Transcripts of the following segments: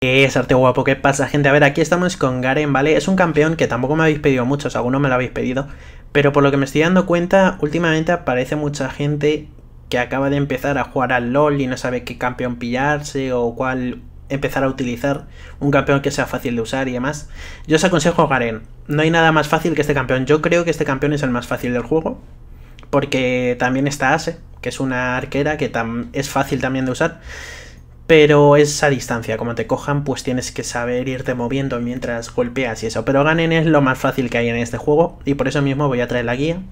¿Qué es arte guapo? ¿Qué pasa, gente? A ver, aquí estamos con Garen, ¿vale? Es un campeón que tampoco me habéis pedido muchos, algunos me lo habéis pedido, pero por lo que me estoy dando cuenta, últimamente aparece mucha gente que acaba de empezar a jugar al LoL y no sabe qué campeón pillarse o cuál empezar a utilizar, un campeón que sea fácil de usar y demás. Yo os aconsejo Garen, no hay nada más fácil que este campeón, yo creo que este campeón es el más fácil del juego, porque también está Ase, que es una arquera que es fácil también de usar, pero es a distancia, como te cojan pues tienes que saber irte moviendo mientras golpeas y eso, pero ganen es lo más fácil que hay en este juego y por eso mismo voy a traer la guía.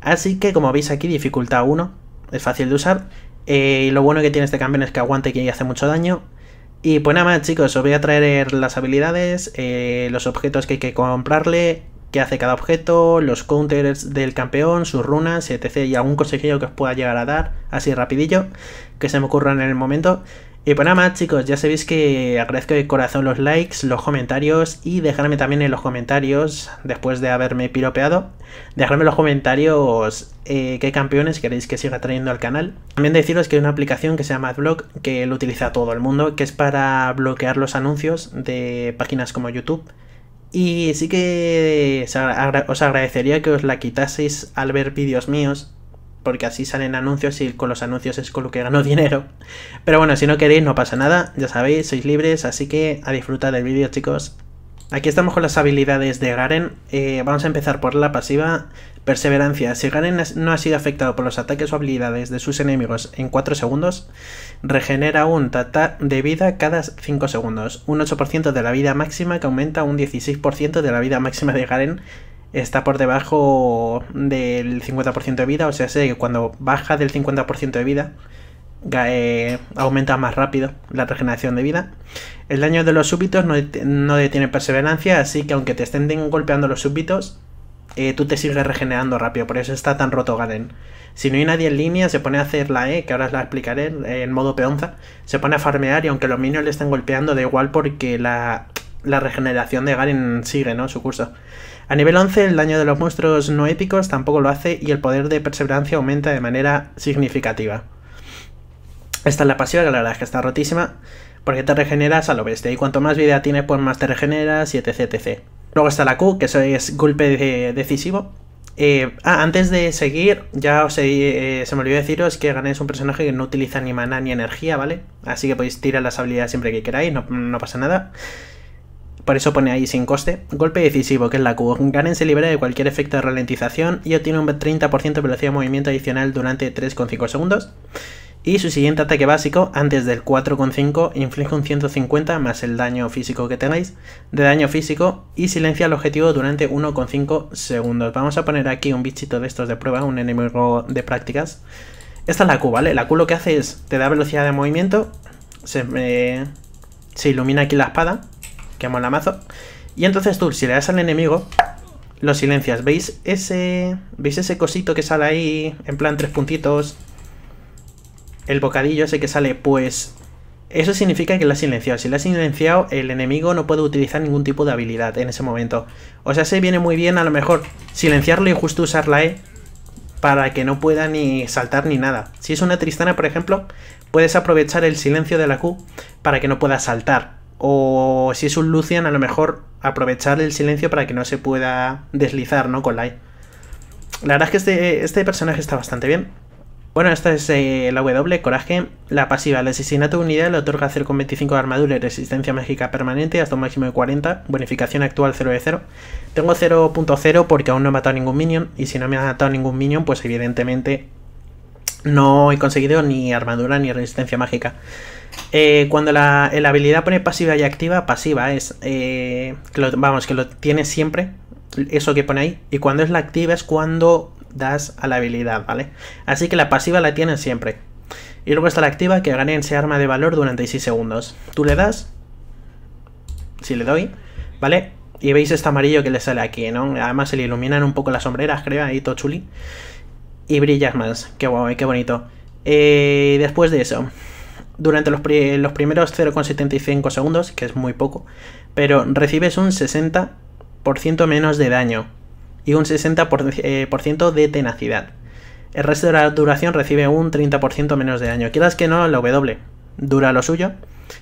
Así que como veis aquí dificultad 1, es fácil de usar, eh, y lo bueno que tiene este campeón es que aguante que hace mucho daño. Y pues nada más chicos, os voy a traer las habilidades, eh, los objetos que hay que comprarle, qué hace cada objeto, los counters del campeón, sus runas, etc. Y algún consejillo que os pueda llegar a dar, así rapidillo, que se me ocurra en el momento. Y pues nada más chicos, ya sabéis que agradezco de corazón los likes, los comentarios y dejarme también en los comentarios, después de haberme piropeado, dejarme en los comentarios eh, qué campeones queréis que siga trayendo al canal. También deciros que hay una aplicación que se llama AdBlock, que lo utiliza todo el mundo, que es para bloquear los anuncios de páginas como YouTube. Y sí que os agradecería que os la quitaseis al ver vídeos míos, porque así salen anuncios y con los anuncios es con lo que ganó dinero. Pero bueno, si no queréis no pasa nada, ya sabéis, sois libres, así que a disfrutar del vídeo chicos. Aquí estamos con las habilidades de Garen, eh, vamos a empezar por la pasiva Perseverancia. Si Garen no ha sido afectado por los ataques o habilidades de sus enemigos en 4 segundos, regenera un tata de vida cada 5 segundos, un 8% de la vida máxima que aumenta un 16% de la vida máxima de Garen está por debajo del 50% de vida, o sea, sé que cuando baja del 50% de vida, eh, aumenta más rápido la regeneración de vida. El daño de los súbitos no, no detiene perseverancia, así que aunque te estén golpeando los súbitos, eh, tú te sigues regenerando rápido, por eso está tan roto Garen. Si no hay nadie en línea, se pone a hacer la E, que ahora os la explicaré, en modo peonza, se pone a farmear y aunque los minions le estén golpeando, da igual porque la la regeneración de Garen sigue, ¿no? Su curso. A nivel 11, el daño de los monstruos no épicos tampoco lo hace y el poder de perseverancia aumenta de manera significativa. Esta es la pasiva, que la verdad es que está rotísima, porque te regeneras a lo bestia. Y cuanto más vida tienes, pues más te regeneras, y etc, etc. Luego está la Q, que es golpe decisivo. Eh, ah, antes de seguir, ya os eh, se me olvidó deciros que ganéis un personaje que no utiliza ni mana ni energía, ¿vale? Así que podéis tirar las habilidades siempre que queráis, no pasa nada por eso pone ahí sin coste. Golpe decisivo, que es la Q. Garen se libera de cualquier efecto de ralentización y obtiene un 30% de velocidad de movimiento adicional durante 3,5 segundos. Y su siguiente ataque básico, antes del 4,5, inflige un 150 más el daño físico que tenéis. de daño físico y silencia al objetivo durante 1,5 segundos. Vamos a poner aquí un bichito de estos de prueba, un enemigo de prácticas. Esta es la Q, ¿vale? La Q lo que hace es, te da velocidad de movimiento, se ilumina aquí la espada que la mazo. Y entonces tú, si le das al enemigo, lo silencias. ¿Veis ese, ¿Veis ese cosito que sale ahí? En plan, tres puntitos. El bocadillo ese que sale, pues... Eso significa que lo has silenciado. Si lo has silenciado, el enemigo no puede utilizar ningún tipo de habilidad en ese momento. O sea, se viene muy bien a lo mejor silenciarlo y justo usar la E para que no pueda ni saltar ni nada. Si es una Tristana, por ejemplo, puedes aprovechar el silencio de la Q para que no pueda saltar o si es un Lucian, a lo mejor aprovechar el silencio para que no se pueda deslizar, ¿no? Con la La verdad es que este, este personaje está bastante bien. Bueno, esta es eh, la W, Coraje. La pasiva, el asesinato de unidad le otorga 0,25 de armadura y resistencia mágica permanente hasta un máximo de 40. Bonificación actual 0 de 0. Tengo 0.0 porque aún no he matado ningún minion. Y si no me ha matado ningún minion, pues evidentemente no he conseguido ni armadura ni resistencia mágica. Eh, cuando eh, la, habilidad pone pasiva y activa, pasiva es. Eh, vamos, que lo tienes siempre. Eso que pone ahí. Y cuando es la activa es cuando das a la habilidad, ¿vale? Así que la pasiva la tienes siempre. Y luego está la activa que gane ese arma de valor durante 6 segundos. Tú le das. Si le doy, ¿vale? Y veis este amarillo que le sale aquí, ¿no? Además se le iluminan un poco las sombreras, creo, ahí todo chuli. Y brillas más. Qué guay, qué bonito. Eh, después de eso, durante los, primeros 0,75 segundos, que es muy poco, pero recibes un 60% menos de daño y un 60% eh, de tenacidad. El resto de la duración recibe un 30% menos de daño. Quieras que no, la W dura lo suyo.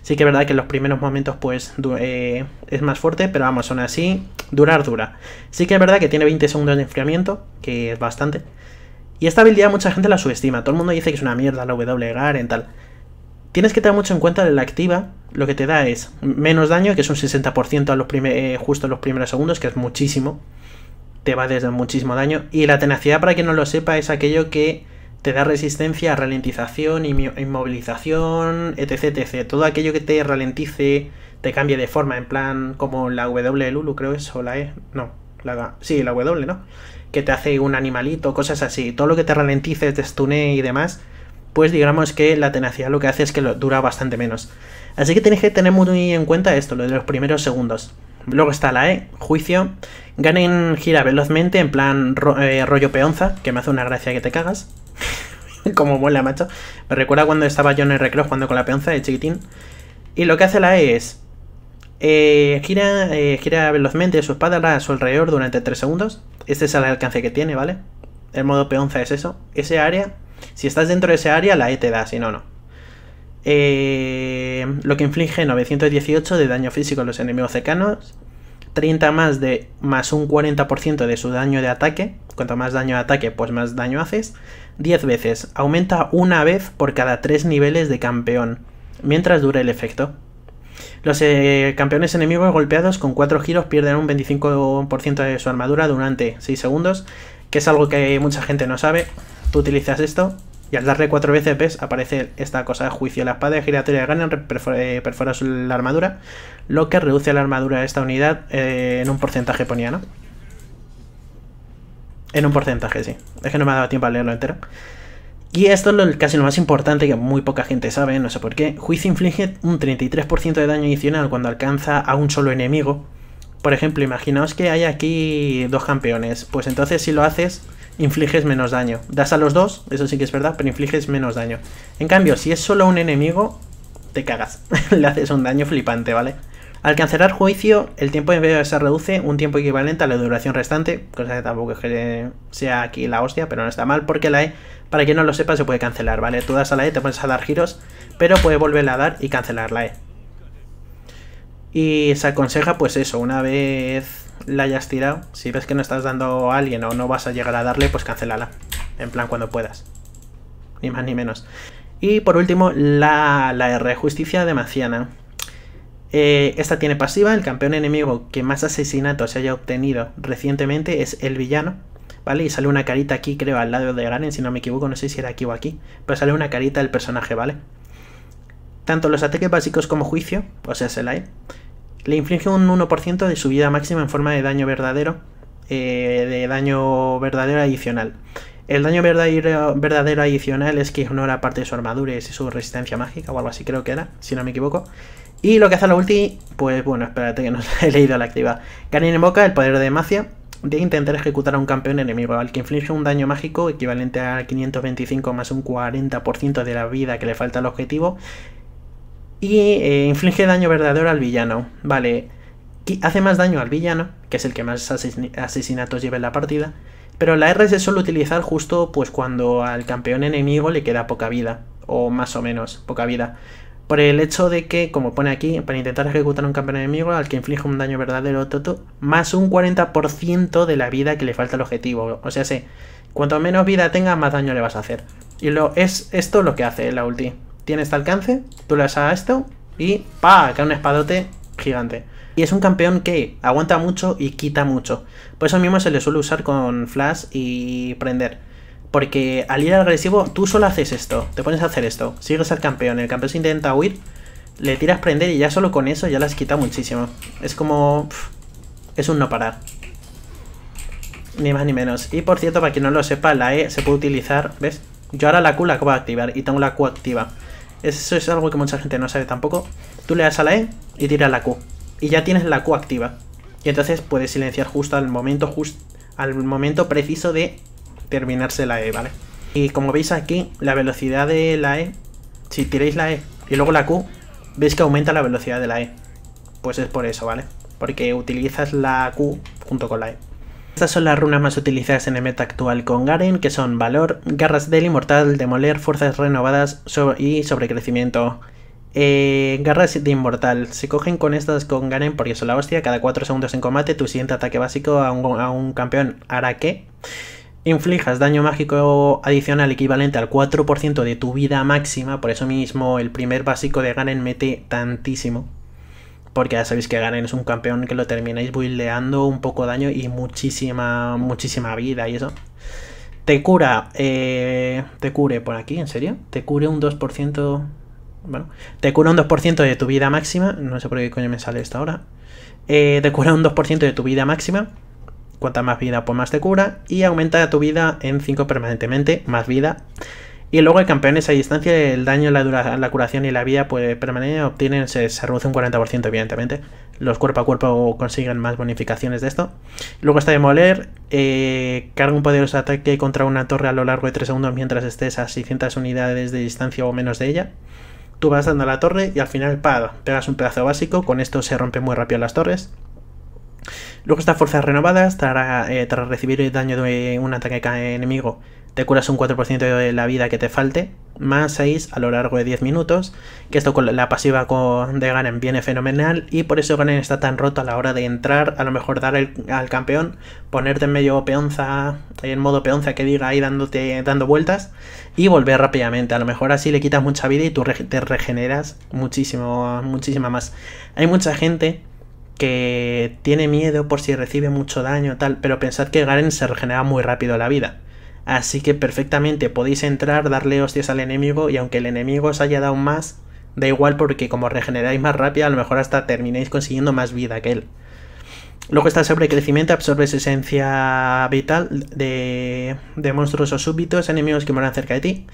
Sí que es verdad que en los primeros momentos pues eh, es más fuerte, pero vamos, aún así, durar dura. Sí que es verdad que tiene 20 segundos de enfriamiento, que es bastante. Y esta habilidad mucha gente la subestima. Todo el mundo dice que es una mierda la W Garen, tal. Tienes que tener mucho en cuenta la activa, lo que te da es menos daño, que es un 60% a los eh, justo en los primeros segundos, que es muchísimo. Te va desde muchísimo daño. Y la tenacidad, para quien no lo sepa, es aquello que te da resistencia a ralentización, inmovilización, etc, etc. Todo aquello que te ralentice, te cambie de forma, en plan como la W de Lulu, creo es, o la E, no, la, sí, la W, ¿no? Que te hace un animalito, cosas así. Todo lo que te ralentice, te stune y demás, pues digamos que la tenacidad lo que hace es que dura bastante menos. Así que tenéis que tener muy en cuenta esto, lo de los primeros segundos. Luego está la E, juicio. Ganen gira velozmente, en plan eh, rollo peonza, que me hace una gracia que te cagas. Como mola, macho. Me recuerda cuando estaba yo en el recreo jugando con la peonza de chiquitín. Y lo que hace la E es... Eh, gira, eh, gira velozmente su espada a su alrededor durante 3 segundos. Este es el alcance que tiene, ¿vale? El modo peonza es eso. Ese área si estás dentro de ese área, la E te da, si no, no. Eh, lo que inflige 918 de daño físico a los enemigos cercanos, 30 más de más un 40% de su daño de ataque, cuanto más daño de ataque, pues más daño haces, 10 veces, aumenta una vez por cada 3 niveles de campeón, mientras dure el efecto. Los eh, campeones enemigos golpeados con 4 giros pierden un 25% de su armadura durante 6 segundos, que es algo que mucha gente no sabe, Tú utilizas esto y al darle cuatro veces, ves, aparece esta cosa de juicio. La espada giratoria de perfora, eh, perfora la armadura, lo que reduce la armadura de esta unidad eh, en un porcentaje, ponía, ¿no? En un porcentaje, sí. Es que no me ha dado tiempo a leerlo entero. Y esto es casi lo más importante que muy poca gente sabe, no sé por qué. Juicio inflige un 33% de daño adicional cuando alcanza a un solo enemigo. Por ejemplo, imaginaos que hay aquí dos campeones. Pues entonces si lo haces, infliges menos daño. Das a los dos, eso sí que es verdad, pero infliges menos daño. En cambio, si es solo un enemigo, te cagas. Le haces un daño flipante, ¿vale? Al cancelar juicio, el tiempo de envidia se reduce un tiempo equivalente a la duración restante, cosa que tampoco es que sea aquí la hostia, pero no está mal, porque la E, para quien no lo sepa, se puede cancelar, ¿vale? Tú das a la E, te pones a dar giros, pero puede volverla a dar y cancelar la E. Y se aconseja, pues eso, una vez la hayas tirado, si ves que no estás dando a alguien o no vas a llegar a darle, pues cancelala. En plan, cuando puedas. Ni más ni menos. Y por último, la, la R, Justicia de Maciana. Eh, esta tiene pasiva, el campeón enemigo que más asesinatos haya obtenido recientemente es el villano, ¿vale? Y sale una carita aquí, creo, al lado de Garen, si no me equivoco, no sé si era aquí o aquí, pero sale una carita del personaje, ¿vale? Tanto los ataques básicos como juicio, o sea, se la le inflige un 1% de su vida máxima en forma de daño verdadero, eh, de daño verdadero adicional. El daño verdadero, adicional es que ignora parte de su armadura y su resistencia mágica o algo así creo que era, si no me equivoco. Y lo que hace la ulti, pues bueno, espérate que no he leído la activa. Karin invoca el poder de Macia de intentar ejecutar a un campeón enemigo, al que inflige un daño mágico equivalente a 525 más un 40% de la vida que le falta al objetivo, y eh, inflige daño verdadero al villano. Vale, hace más daño al villano, que es el que más asesinatos lleva en la partida. Pero la R se suele utilizar justo pues cuando al campeón enemigo le queda poca vida. O más o menos, poca vida. Por el hecho de que, como pone aquí, para intentar ejecutar a un campeón enemigo al que inflige un daño verdadero toto, más un 40% de la vida que le falta al objetivo. O sea, sé, cuanto menos vida tenga, más daño le vas a hacer. Y lo, es esto lo que hace la ulti. Tienes este alcance, tú le das a esto y ¡pa! cae un espadote gigante. Y es un campeón que aguanta mucho y quita mucho. Por eso mismo se le suele usar con flash y prender. Porque al ir agresivo tú solo haces esto, te pones a hacer esto, sigues al campeón, el campeón se intenta huir, le tiras prender y ya solo con eso ya las quita muchísimo. Es como... es un no parar. Ni más ni menos. Y por cierto, para quien no lo sepa, la E se puede utilizar, ¿ves? Yo ahora la Q la acabo de activar y tengo la Q activa. Eso es algo que mucha gente no sabe tampoco. Tú le das a la E y tiras la Q. Y ya tienes la Q activa. Y entonces puedes silenciar justo al momento, justo al momento preciso de terminarse la E, ¿vale? Y como veis aquí, la velocidad de la E, si tiráis la E y luego la Q, veis que aumenta la velocidad de la E. Pues es por eso, ¿vale? Porque utilizas la Q junto con la E. Estas son las runas más utilizadas en el meta actual con Garen, que son Valor, Garras del Inmortal, Demoler, Fuerzas Renovadas y Sobrecrecimiento. Eh, garras de Inmortal. Se cogen con estas con Garen porque son la hostia. Cada 4 segundos en combate, tu siguiente ataque básico a un, a un campeón hará que inflijas daño mágico adicional equivalente al 4% de tu vida máxima. Por eso mismo el primer básico de Garen mete tantísimo porque ya sabéis que Garen es un campeón que lo termináis buileando un poco daño y muchísima, muchísima vida y eso. Te cura, eh, te cure por aquí, ¿en serio? Te cura un 2%, bueno, te cura un 2% de tu vida máxima, no sé por qué coño me sale esta ahora. Eh, te cura un 2% de tu vida máxima, cuanta más vida pues más te cura, y aumenta tu vida en 5 permanentemente, más vida. Y luego el campeones a distancia, el daño, la, curación y la vida pues, permanente obtienen, se, reduce un 40%, evidentemente. Los cuerpo a cuerpo consiguen más bonificaciones de esto. Luego está Demoler, eh, carga un poderoso ataque contra una torre a lo largo de 3 segundos mientras estés a 600 unidades de distancia o menos de ella. Tú vas dando a la torre y al final te pegas un pedazo básico, con esto se rompen muy rápido las torres. Luego está Fuerzas Renovadas, tras, eh, tras recibir el daño de un ataque enemigo, te curas un 4% de la vida que te falte, más 6 a lo largo de 10 minutos, que esto con la pasiva de Garen viene fenomenal y por eso Garen está tan roto a la hora de entrar, a lo mejor dar al campeón, ponerte en medio peonza, en modo peonza que diga ahí dándote, dando vueltas y volver rápidamente, a lo mejor así le quitas mucha vida y tú te regeneras muchísimo, muchísima más. Hay mucha gente que tiene miedo por si recibe mucho daño tal, pero pensad que Garen se regenera muy rápido la vida. Así que perfectamente podéis entrar, darle hostias al enemigo y aunque el enemigo os haya dado más, da igual porque como regeneráis más rápido, a lo mejor hasta termináis consiguiendo más vida que él. Luego está el sobrecrecimiento, absorbes esencia vital de, monstruos o súbitos, enemigos que moran cerca de ti,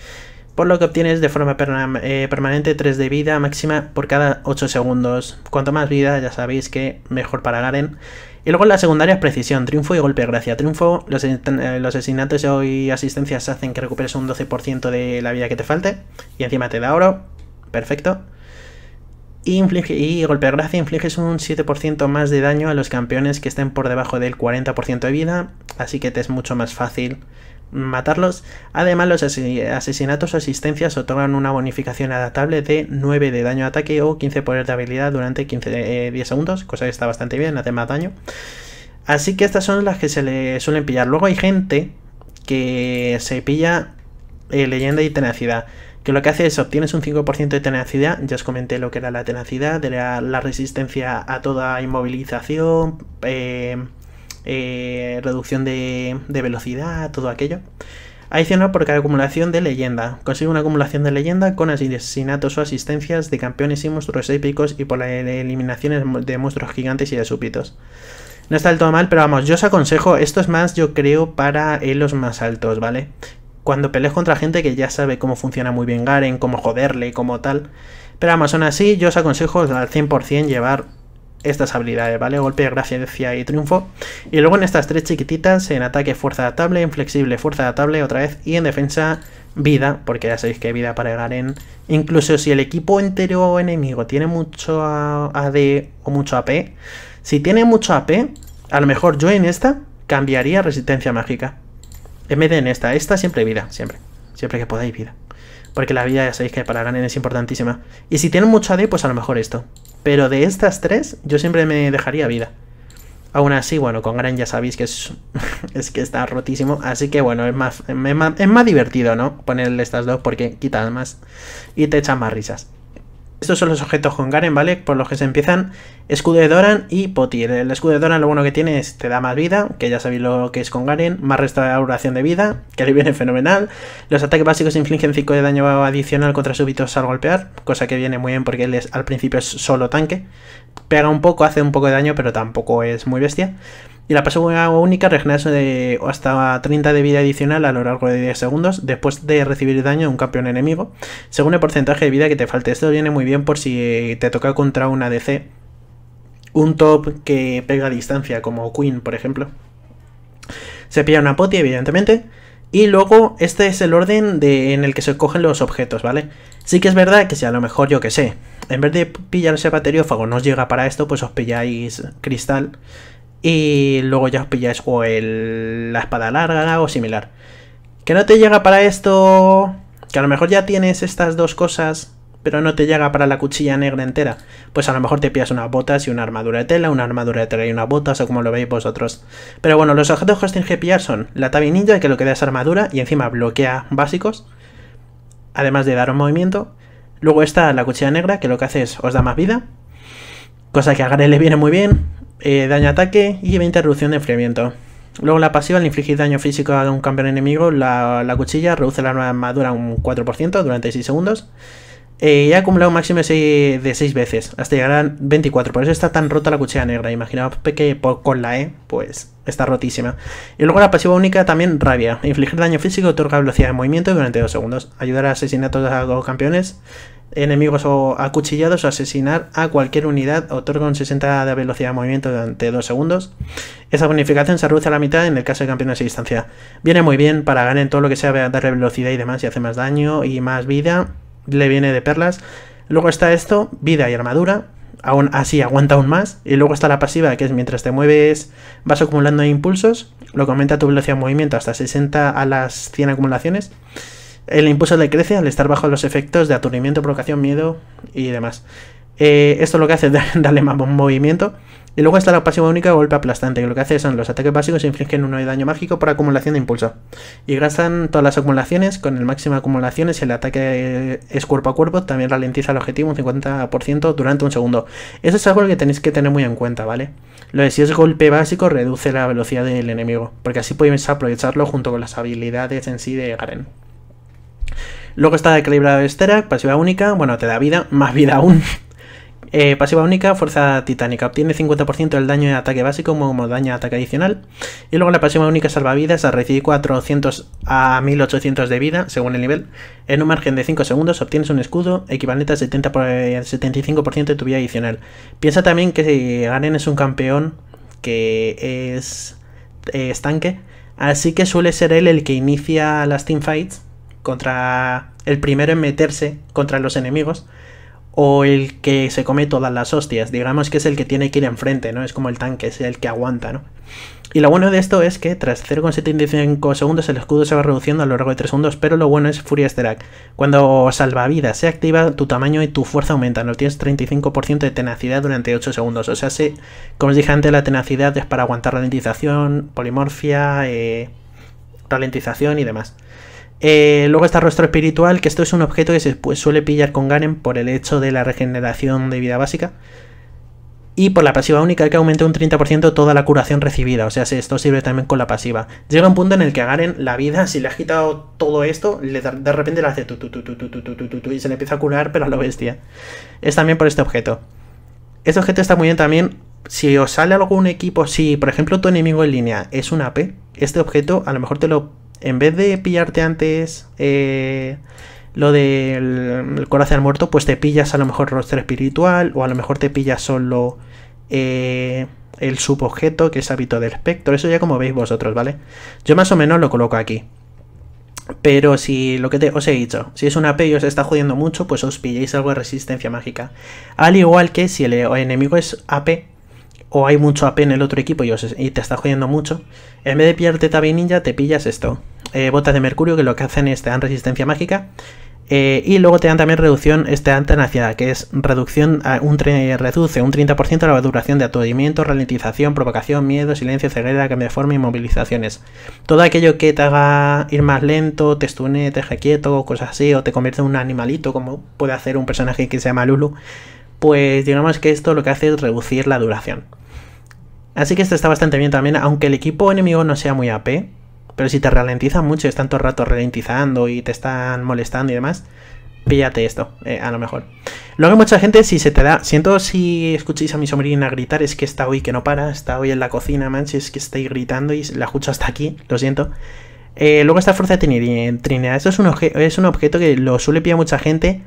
por lo que obtienes de forma eh, permanente 3 de vida máxima por cada 8 segundos. Cuanto más vida, ya sabéis que mejor para Garen. Y luego la secundaria es precisión, triunfo y golpe de gracia. Triunfo, los, eh, los asesinatos y asistencias hacen que recuperes un 12% de la vida que te falte. Y encima te da oro. Perfecto. Y, inflige, y golpe de gracia infliges un 7% más de daño a los campeones que estén por debajo del 40% de vida. Así que te es mucho más fácil matarlos. Además, los asesinatos o asistencias otorgan una bonificación adaptable de 9 de daño de ataque o 15 poder de habilidad durante 15, 10 eh, segundos, cosa que está bastante bien, hace más daño. Así que estas son las que se le suelen pillar. Luego hay gente que se pilla eh, leyenda y tenacidad. Que lo que hace es obtienes un 5% de tenacidad. Ya os comenté lo que era la tenacidad, de la, resistencia a toda inmovilización. Eh, eh, reducción de, de velocidad, todo aquello. Adicional por cada acumulación de leyenda. Consigue una acumulación de leyenda con asesinatos o asistencias de campeones y monstruos épicos y por la eliminación de monstruos gigantes y de súpitos. No está del todo mal, pero vamos, yo os aconsejo, esto es más yo creo para los más altos, ¿vale? Cuando pelees contra gente que ya sabe cómo funciona muy bien Garen, cómo joderle, cómo tal. Pero vamos, aún así yo os aconsejo al 100% llevar estas habilidades, ¿vale? Golpe, gracia, y triunfo. Y luego en estas tres chiquititas, en ataque fuerza adaptable, en flexible fuerza adaptable otra vez, y en defensa vida, porque ya sabéis que vida para Garen, incluso si el equipo entero o enemigo tiene mucho AD o mucho AP, si tiene mucho AP, a lo mejor yo en esta cambiaría resistencia mágica. En vez de en esta, esta siempre vida, siempre, siempre que podáis vida. Porque la vida ya sabéis que para ganar es importantísima. Y si tienen mucho AD, pues a lo mejor esto. Pero de estas tres, yo siempre me dejaría vida. Aún así, bueno, con Gran ya sabéis que es, que está rotísimo. Así que bueno, es más, es más, es más divertido, ¿no? Ponerle estas dos porque quitan más y te echan más risas. Estos son los objetos con Garen, ¿vale? Por los que se empiezan escudo de Doran y Potir. El escudo de Doran lo bueno que tiene es te da más vida, que ya sabéis lo que es con Garen, más restauración de vida, que le viene fenomenal. Los ataques básicos infligen 5 de daño adicional contra súbitos al golpear, cosa que viene muy bien porque él al principio es solo tanque. Pega un poco, hace un poco de daño, pero tampoco es muy bestia y la pasiva única regenera hasta 30 de vida adicional a lo largo de 10 segundos después de recibir daño de un campeón enemigo, según el porcentaje de vida que te falte. Esto viene muy bien por si te toca contra una DC, un top que pega a distancia, como Queen, por ejemplo. Se pilla una poti, evidentemente. Y luego, este es el orden en el que se cogen los objetos, ¿vale? Sí que es verdad que si a lo mejor, yo que sé, en vez de ese bateriófago no os llega para esto, pues os pilláis cristal y luego ya os pilláis o el, la espada larga o similar. Que no te llega para esto, que a lo mejor ya tienes estas dos cosas, pero no te llega para la cuchilla negra entera. Pues a lo mejor te pillas unas botas y una armadura de tela, una armadura de tela y unas botas, o como lo veis vosotros. Pero bueno, los objetos que os que pillar son la ninja, que lo que da es armadura, y encima bloquea básicos, además de dar un movimiento. Luego está la cuchilla negra, que lo que hace es os da más vida, cosa que a Gare le viene muy bien, eh, daño ataque y 20 reducción de enfriamiento. Luego la pasiva, al infligir daño físico a un campeón enemigo, la, cuchilla reduce la armadura un 4% durante 6 segundos. Eh, y ha acumulado un máximo de 6, veces, hasta llegar a 24. Por eso está tan rota la cuchilla negra. Imaginaos que con la E, pues está rotísima. Y luego la pasiva única también, rabia. Infligir daño físico otorga velocidad de movimiento durante 2 segundos. Ayudar a asesinar a los campeones enemigos o acuchillados o asesinar a cualquier unidad otorga un 60 de velocidad de movimiento durante 2 segundos. Esa bonificación se reduce a la mitad en el caso de campeones de distancia. Viene muy bien para ganar en todo lo que sea darle velocidad y demás y hace más daño y más vida. Le viene de perlas. Luego está esto, vida y armadura. Aún así aguanta aún más. Y luego está la pasiva, que es mientras te mueves vas acumulando impulsos. Lo que aumenta tu velocidad de movimiento hasta 60 a las 100 acumulaciones. El impulso le crece al estar bajo los efectos de aturdimiento, provocación, miedo y demás. Eh, esto lo que hace es darle más movimiento. Y luego está la pasiva única golpe aplastante, que lo que hace son los ataques básicos infligen uno de daño mágico por acumulación de impulso. Y gastan todas las acumulaciones, con el máximo de acumulaciones, el ataque es cuerpo a cuerpo, también ralentiza el objetivo un 50% durante un segundo. Eso es algo que tenéis que tener muy en cuenta, ¿vale? Lo de si es golpe básico, reduce la velocidad del enemigo, porque así podéis aprovecharlo junto con las habilidades en sí de Garen. Luego está el equilibrado estera, pasiva única, bueno, te da vida, más vida aún. Eh, pasiva única, fuerza titánica. Obtiene 50% del daño de ataque básico como daño de ataque adicional. Y luego la pasiva única salvavidas al recibir 400 a 1800 de vida, según el nivel. En un margen de 5 segundos obtienes un escudo equivalente al 75% de tu vida adicional. Piensa también que Garen es un campeón que es eh, estanque, así que suele ser él el que inicia las teamfights contra el primero en meterse contra los enemigos o el que se come todas las hostias, digamos que es el que tiene que ir enfrente, ¿no? Es como el tanque, es el que aguanta, ¿no? Y lo bueno de esto es que tras 0,75 segundos el escudo se va reduciendo a lo largo de 3 segundos, pero lo bueno es Furia Sterak Cuando salvavidas se activa, tu tamaño y tu fuerza aumentan, no tienes 35% de tenacidad durante 8 segundos. O sea, si como os dije antes, la tenacidad es para aguantar ralentización, polimorfia, eh, ralentización y demás luego está rostro espiritual, que esto es un objeto que se suele pillar con Garen por el hecho de la regeneración de vida básica. Y por la pasiva única que aumenta un 30% toda la curación recibida. O sea, si esto sirve también con la pasiva. Llega un punto en el que a Garen la vida, si le ha quitado todo esto, le de repente le hace tu, tu, tu, y se le empieza a curar, pero a lo bestia. Es también por este objeto. Este objeto está muy bien también si os sale algún equipo, si por ejemplo tu enemigo en línea es un AP, este objeto a lo mejor te lo en vez de pillarte antes eh, lo del el corazón muerto, pues te pillas a lo mejor rostro espiritual o a lo mejor te pillas solo eh, el subobjeto que es hábito del espectro. Eso ya como veis vosotros, ¿vale? Yo más o menos lo coloco aquí. Pero si lo que te, os he dicho, si es un AP y os está jodiendo mucho, pues os pilléis algo de resistencia mágica. Al igual que si el enemigo es AP, o hay mucho AP en el otro equipo y, te está jodiendo mucho, en vez de pillarte Ninja, te pillas esto. Eh, botas de mercurio que lo que hacen es te dan resistencia mágica eh, y luego te dan también reducción este tenacidad, que es reducción a un reduce un 30% la duración de aturdimiento, ralentización, provocación, miedo, silencio, ceguera, cambio de forma, y movilizaciones. Todo aquello que te haga ir más lento, te estune, te deje quieto, cosas así, o te convierte en un animalito, como puede hacer un personaje que se llama Lulu, pues digamos que esto lo que hace es reducir la duración. Así que esto está bastante bien también, aunque el equipo enemigo no sea muy AP. Pero si te ralentizan mucho, están todo el rato ralentizando y te están molestando y demás, píllate esto, eh, a lo mejor. Luego mucha gente, si se te da, siento si escucháis a mi sobrina gritar, es que está hoy que no para, está hoy en la cocina, man, es que estáis gritando y la escucho hasta aquí, lo siento. Eh, luego está Fuerza de Trinidad, esto es un, es un objeto que lo suele pillar mucha gente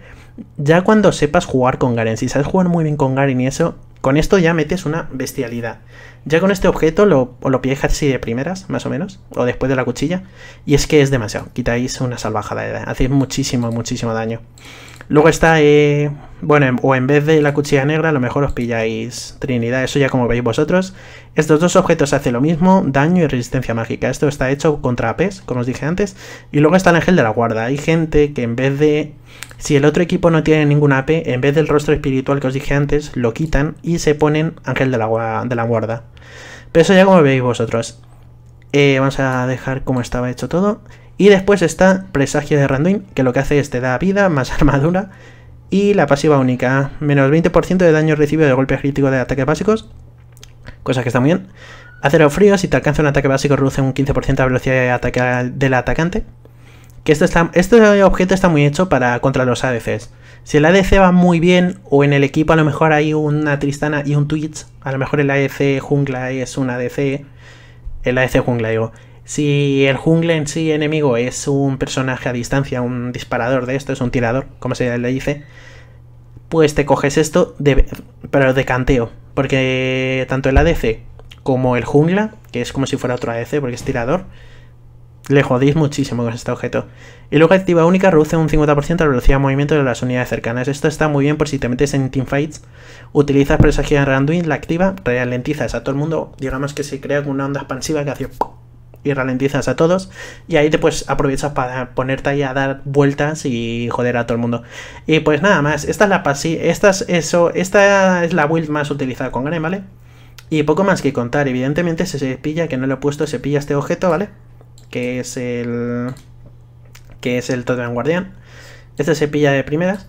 ya cuando sepas jugar con Garen, si sabes jugar muy bien con Garen y eso, con esto ya metes una bestialidad. Ya con este objeto lo, lo así de primeras, más o menos, o después de la cuchilla, y es que es demasiado, quitáis una salvajada, hacéis muchísimo, muchísimo daño. Luego está, eh, bueno, o en vez de la cuchilla negra, a lo mejor os pilláis Trinidad, eso ya como veis vosotros. Estos dos objetos hacen lo mismo, daño y resistencia mágica. Esto está hecho contra APs, como os dije antes. Y luego está el ángel de la guarda. Hay gente que en vez de... Si el otro equipo no tiene ningún AP, en vez del rostro espiritual que os dije antes, lo quitan y se ponen ángel de la, de la guarda. Pero eso ya como veis vosotros. Eh, vamos a dejar como estaba hecho todo. Y después está Presagio de Randuin, que lo que hace es te da vida, más armadura. Y la pasiva única, menos 20% de daño recibido de golpe crítico de ataques básicos. Cosa que está muy bien. Acero frío, si te alcanza un ataque básico, reduce un 15% la velocidad de ataque del atacante. Que este, está, este objeto está muy hecho para contra los ADCs. Si el ADC va muy bien, o en el equipo a lo mejor hay una Tristana y un Twitch, a lo mejor el ADC jungla es un ADC, el ADC jungla digo, si el jungle en sí enemigo es un personaje a distancia, un disparador de esto, es un tirador, como se le dice, pues te coges esto, para pero de canteo. Porque tanto el ADC como el jungla, que es como si fuera otro ADC porque es tirador, le jodís muchísimo con este objeto. Y luego activa única reduce un 50% la velocidad de movimiento de las unidades cercanas. Esto está muy bien por si te metes en teamfights, utilizas presagia en Randuin, la activa, ralentizas a todo el mundo, digamos que se crea una onda expansiva que hace y ralentizas a todos. Y ahí te pues aprovechas para ponerte ahí a dar vueltas y joder a todo el mundo. Y pues nada más, esta es la esta es eso, esta es la build más utilizada con Gren, ¿vale? Y poco más que contar, evidentemente se pilla, que no lo he puesto, se pilla este objeto, ¿vale? Que es el... que es el Totem Guardián. Este se pilla de primeras.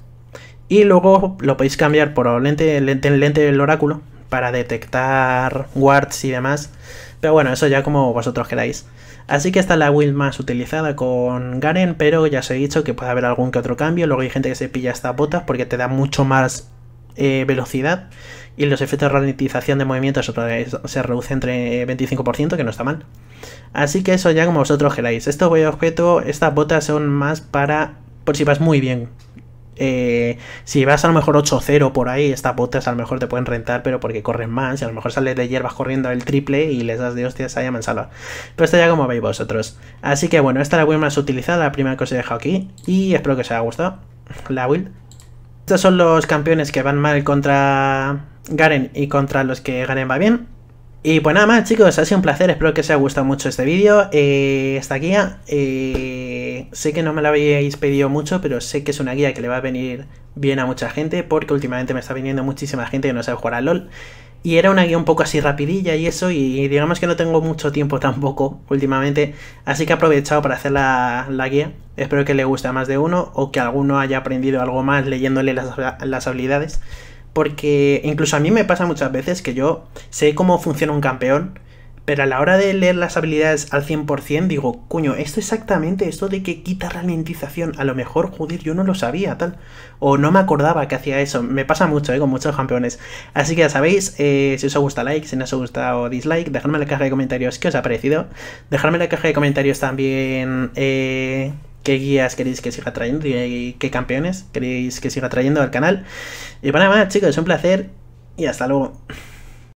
Y luego lo podéis cambiar por lente, lente, lente del oráculo para detectar wards y demás pero bueno, eso ya como vosotros queráis. Así que esta es la build más utilizada con Garen, pero ya os he dicho que puede haber algún que otro cambio. Luego hay gente que se pilla estas botas porque te da mucho más eh, velocidad. Y los efectos de ralentización de movimientos se reduce entre 25%, que no está mal. Así que eso ya como vosotros queráis. Esto voy a objeto, estas botas son más para por si vas muy bien eh, si vas a lo mejor 8-0 por ahí, estas botas a lo mejor te pueden rentar, pero porque corren más, y a lo mejor sales de hierbas corriendo el triple y les das de hostias ahí a Mansala. Pero esto ya como veis vosotros. Así que bueno, esta es la build más utilizada, la primera que os he dejado aquí, y espero que os haya gustado la build. Estos son los campeones que van mal contra Garen y contra los que Garen va bien. Y pues nada más, chicos, ha sido un placer. Espero que os haya gustado mucho este vídeo. Eh, esta guía, eh, sé que no me la habéis pedido mucho, pero sé que es una guía que le va a venir bien a mucha gente, porque últimamente me está viniendo muchísima gente que no sabe jugar a LOL. Y era una guía un poco así rapidilla y eso, y digamos que no tengo mucho tiempo tampoco últimamente, así que he aprovechado para hacer la, guía. Espero que le guste a más de uno o que alguno haya aprendido algo más leyéndole las, las habilidades. Porque incluso a mí me pasa muchas veces que yo sé cómo funciona un campeón, pero a la hora de leer las habilidades al 100% digo, coño, esto exactamente, esto de que quita ralentización, a lo mejor, joder, yo no lo sabía, tal. O no me acordaba que hacía eso. Me pasa mucho, ¿eh? Con muchos campeones. Así que ya sabéis, eh, si os gusta like, si no os gusta o dislike, dejadme la caja de comentarios qué os ha parecido. Dejadme en la caja de comentarios también... Eh qué guías queréis que siga trayendo y qué campeones queréis que siga trayendo al canal. Y para pues nada más, chicos, es un placer y hasta luego.